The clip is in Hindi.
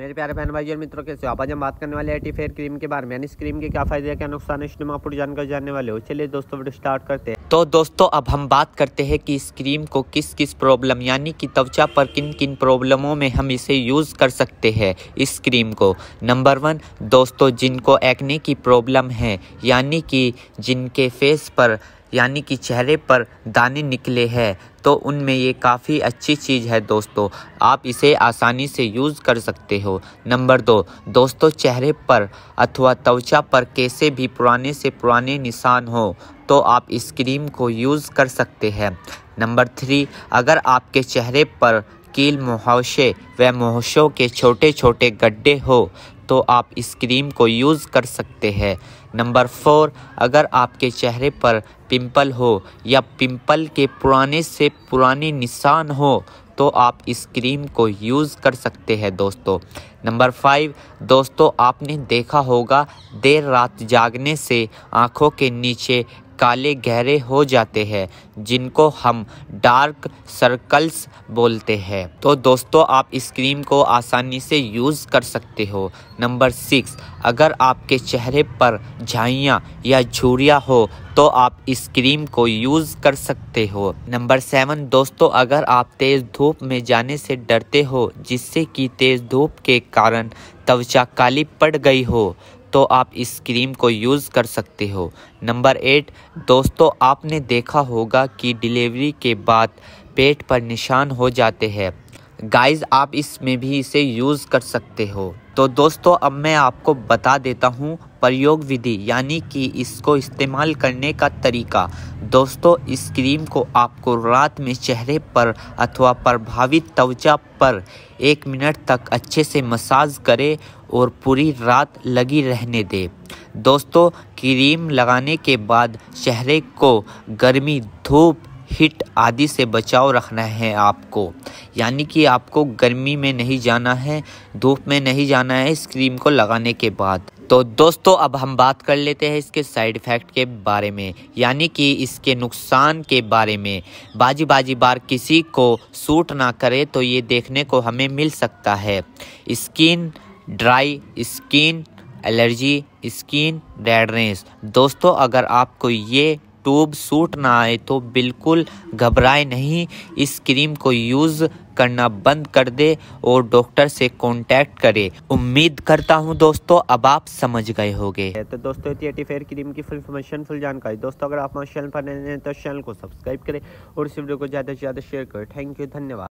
मेरे प्यारे बहन भाई और मित्रों के आप आज हम बात करने वाले एटी फेयर क्रीम के बारे में इस क्रीम के क्या फायदे क्या नुकसान है इसमें पूरी जानकारी जानने वाले हो चलिए दोस्तों वीडियो स्टार्ट करते हैं तो दोस्तों अब हम बात करते हैं कि इस क्रीम को किस किस प्रॉब्लम यानी कि त्वचा पर किन किन प्रॉब्लमों में हम इसे यूज़ कर सकते हैं इस क्रीम को नंबर वन दोस्तों जिनको एक्ने की प्रॉब्लम है यानी कि जिनके फेस पर यानी कि चेहरे पर दाने निकले हैं तो उनमें ये काफ़ी अच्छी चीज़ है दोस्तों आप इसे आसानी से यूज़ कर सकते हो नंबर दो दोस्तों चेहरे पर अथवा त्वचा पर कैसे भी पुराने से पुराने निशान हो तो आप इस क्रीम को यूज़ कर सकते हैं नंबर थ्री अगर आपके चेहरे पर कील मुहाशे व मुहशों के छोटे छोटे गड्ढे हो तो आप इस क्रीम को यूज़ कर सकते हैं नंबर फोर अगर आपके चेहरे पर पिंपल हो या पिंपल के पुराने से पुराने निशान हो तो आप इस क्रीम को यूज़ कर सकते हैं दोस्तों नंबर फाइव दोस्तों आपने देखा होगा देर रात जागने से आँखों के नीचे काले गहरे हो जाते हैं जिनको हम डार्क सर्कल्स बोलते हैं तो दोस्तों आप इस क्रीम को आसानी से यूज़ कर सकते हो नंबर सिक्स अगर आपके चेहरे पर झाइयाँ या झुरियाँ हो तो आप इस क्रीम को यूज़ कर सकते हो नंबर सेवन दोस्तों अगर आप तेज़ धूप में जाने से डरते हो जिससे कि तेज़ धूप के कारण त्वचा काली पड़ गई हो तो आप इस क्रीम को यूज़ कर सकते हो नंबर एट दोस्तों आपने देखा होगा कि डिलीवरी के बाद पेट पर निशान हो जाते हैं गाइस आप इसमें भी इसे यूज़ कर सकते हो तो दोस्तों अब मैं आपको बता देता हूँ प्रयोग विधि यानी कि इसको इस्तेमाल करने का तरीका दोस्तों इस क्रीम को आपको रात में चेहरे पर अथवा प्रभावित त्वचा पर एक मिनट तक अच्छे से मसाज करें और पूरी रात लगी रहने दें दोस्तों क्रीम लगाने के बाद चेहरे को गर्मी धूप हिट आदि से बचाव रखना है आपको यानी कि आपको गर्मी में नहीं जाना है धूप में नहीं जाना है इस क्रीम को लगाने के बाद तो दोस्तों अब हम बात कर लेते हैं इसके साइड इफ़ेक्ट के बारे में यानी कि इसके नुकसान के बारे में बाजी बाजी बार किसी को सूट ना करे तो ये देखने को हमें मिल सकता है skin dry skin allergy skin redness दोस्तों अगर आपको ये ट्यूब सूट ना आए तो बिल्कुल घबराए नहीं इस क्रीम को यूज़ करना बंद कर दे और डॉक्टर से कांटेक्ट करे उम्मीद करता हूँ दोस्तों अब आप समझ गए होंगे तो दोस्तों एटी फेयर क्रीम की फुल इन्फॉर्मेशन फुल जानकारी दोस्तों अगर आप हमारे चैनल पर नए हैं तो चैनल को सब्सक्राइब करें और इस वीडियो को ज़्यादा से ज़्यादा शेयर करें थैंक यू धन्यवाद